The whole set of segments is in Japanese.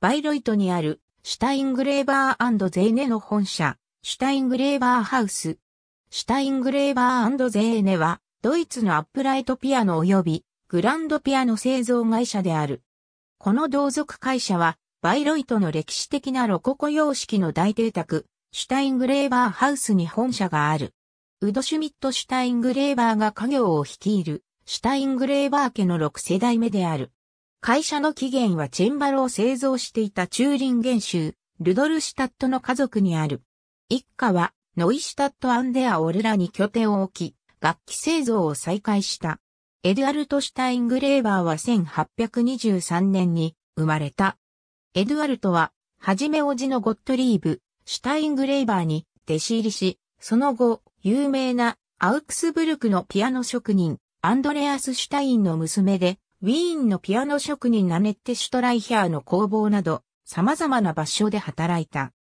バイロイトにある、シュタイングレーバーゼーネの本社、シュタイングレーバーハウス。シュタイングレーバーゼーネは、ドイツのアップライトピアノ及び、グランドピアノ製造会社である。この同族会社は、バイロイトの歴史的なロココ様式の大邸宅、シュタイングレーバーハウスに本社がある。ウド・シュミット・シュタイングレーバーが家業を率いる、シュタイングレーバー家の6世代目である。会社の起源はチェンバロを製造していたチューリン元州、ルドルシュタットの家族にある。一家は、ノイシュタット・アンデア・オルラに拠点を置き、楽器製造を再開した。エドゥアルト・シュタイングレーバーは1823年に生まれた。エドゥアルトは、はじめおじのゴットリーブ、シュタイングレーバーに弟子入りし、その後、有名なアウクスブルクのピアノ職人、アンドレアス・シュタインの娘で、ウィーンのピアノ職人ナネッテ・シュトライヒャーの工房など、様々な場所で働いた。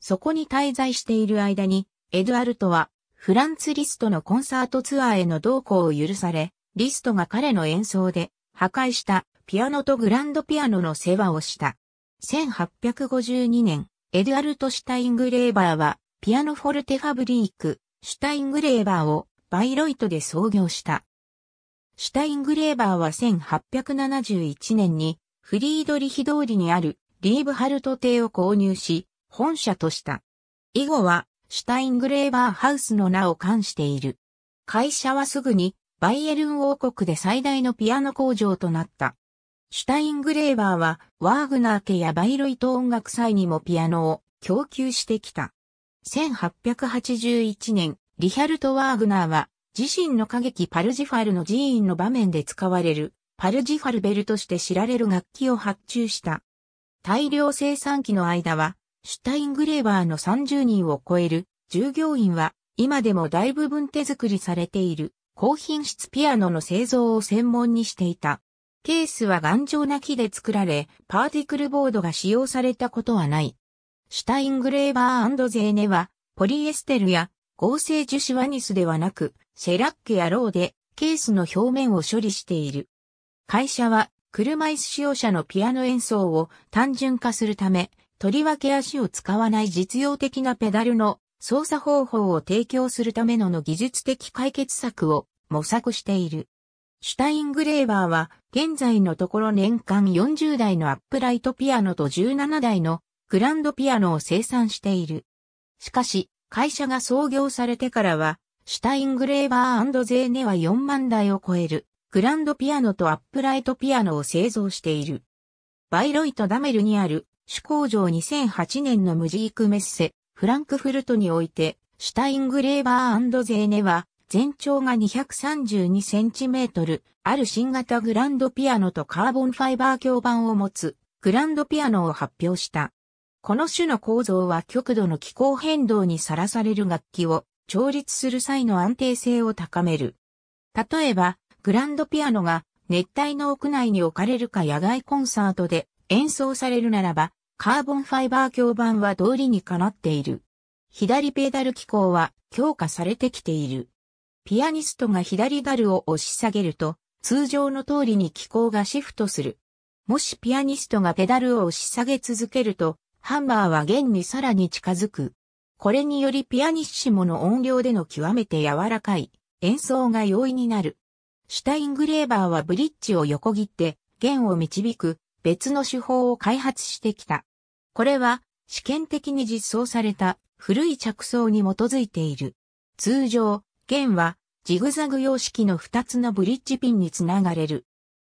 そこに滞在している間に、エドゥアルトは、フランツ・リストのコンサートツアーへの同行を許され、リストが彼の演奏で、破壊したピアノとグランドピアノの世話をした。1852年、エドゥアルト・シュタイングレーバーは、ピアノフォルテファブリーク、シュタイングレーバーをバイロイトで創業した。シュタイングレーバーは1871年にフリードリヒ通りにあるリーブハルト邸を購入し、本社とした。以後は、シュタイングレーバーハウスの名を冠している。会社はすぐに、バイエルン王国で最大のピアノ工場となった。シュタイングレーバーは、ワーグナー家やバイロイト音楽祭にもピアノを供給してきた。1881年、リヒャルト・ワーグナーは、自身の歌劇パルジファルの寺院の場面で使われる、パルジファルベルとして知られる楽器を発注した。大量生産期の間は、シュタイングレーバーの30人を超える従業員は、今でも大部分手作りされている高品質ピアノの製造を専門にしていた。ケースは頑丈な木で作られ、パーティクルボードが使用されたことはない。シュタイングレーバーゼーネは、ポリエステルや合成樹脂ワニスではなく、シェラッケやローでケースの表面を処理している。会社は車椅子使用者のピアノ演奏を単純化するため、とりわけ足を使わない実用的なペダルの操作方法を提供するためのの技術的解決策を模索している。シュタイングレーバーは現在のところ年間40台のアップライトピアノと17台のグランドピアノを生産している。しかし、会社が創業されてからは、シュタイングレーバーゼーネは4万台を超える、グランドピアノとアップライトピアノを製造している。バイロイト・ダメルにある、主工場2008年のムジークメッセ、フランクフルトにおいて、シュタイングレーバーゼーネは、全長が232センチメートル、ある新型グランドピアノとカーボンファイバー響板を持つ、グランドピアノを発表した。この種の構造は極度の気候変動にさらされる楽器を調律する際の安定性を高める。例えば、グランドピアノが熱帯の屋内に置かれるか野外コンサートで演奏されるならば、カーボンファイバー強板は通りにかなっている。左ペダル機構は強化されてきている。ピアニストが左ダルを押し下げると、通常の通りに機構がシフトする。もしピアニストがペダルを押し下げ続けると、ハンマーは弦にさらに近づく。これによりピアニッシモの音量での極めて柔らかい演奏が容易になる。シュタイングレーバーはブリッジを横切って弦を導く別の手法を開発してきた。これは試験的に実装された古い着想に基づいている。通常、弦はジグザグ様式の2つのブリッジピンにつながれる。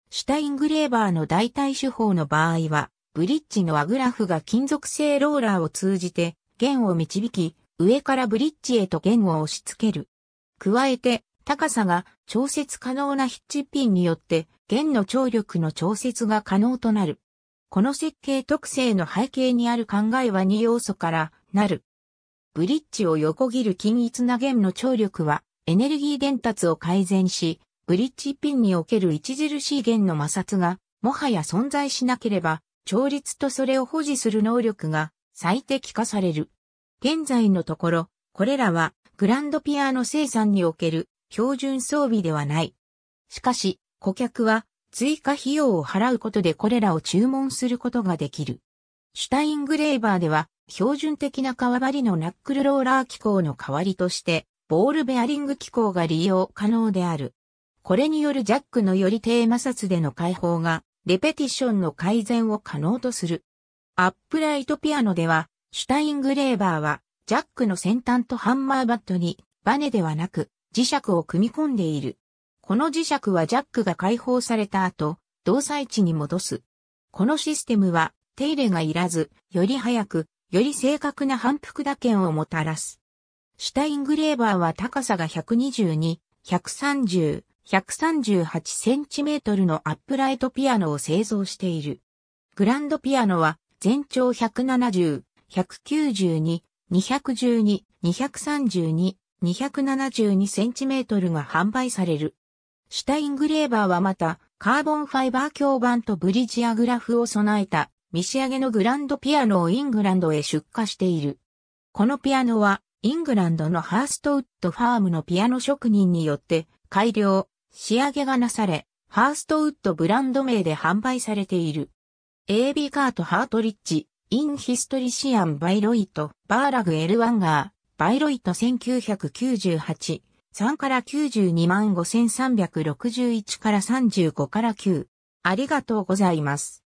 シュタイングレーバーの代替手法の場合は、ブリッジのアグラフが金属製ローラーを通じて弦を導き、上からブリッジへと弦を押し付ける。加えて、高さが調節可能なヒッチピンによって弦の張力の調節が可能となる。この設計特性の背景にある考えは2要素からなる。ブリッジを横切る均一な弦の張力はエネルギー伝達を改善し、ブリッジピンにおける著しい弦の摩擦がもはや存在しなければ調律とそれを保持する能力が最適化される。現在のところ、これらはグランドピアノ生産における標準装備ではない。しかし、顧客は追加費用を払うことでこれらを注文することができる。シュタイングレーバーでは標準的な革張りのナックルローラー機構の代わりとしてボールベアリング機構が利用可能である。これによるジャックのより低摩擦での解放がレペティションの改善を可能とする。アップライトピアノでは、シュタイングレーバーは、ジャックの先端とハンマーバットに、バネではなく、磁石を組み込んでいる。この磁石はジャックが解放された後、動作位置に戻す。このシステムは、手入れがいらず、より早く、より正確な反復打鍵をもたらす。シュタイングレーバーは高さが122、130、138cm のアップライトピアノを製造している。グランドピアノは全長170、192、212、232、272cm が販売される。シュタイングレーバーはまた、カーボンファイバー鏡板とブリジアグラフを備えた、見仕上げのグランドピアノをイングランドへ出荷している。このピアノは、イングランドのハーストウッドファームのピアノ職人によって、改良、仕上げがなされ、ハーストウッドブランド名で販売されている。AB カートハートリッジ、インヒストリシアンバイロイト、バーラグエルワンガー、バイロイト1998、3から92万5361から35から9。ありがとうございます。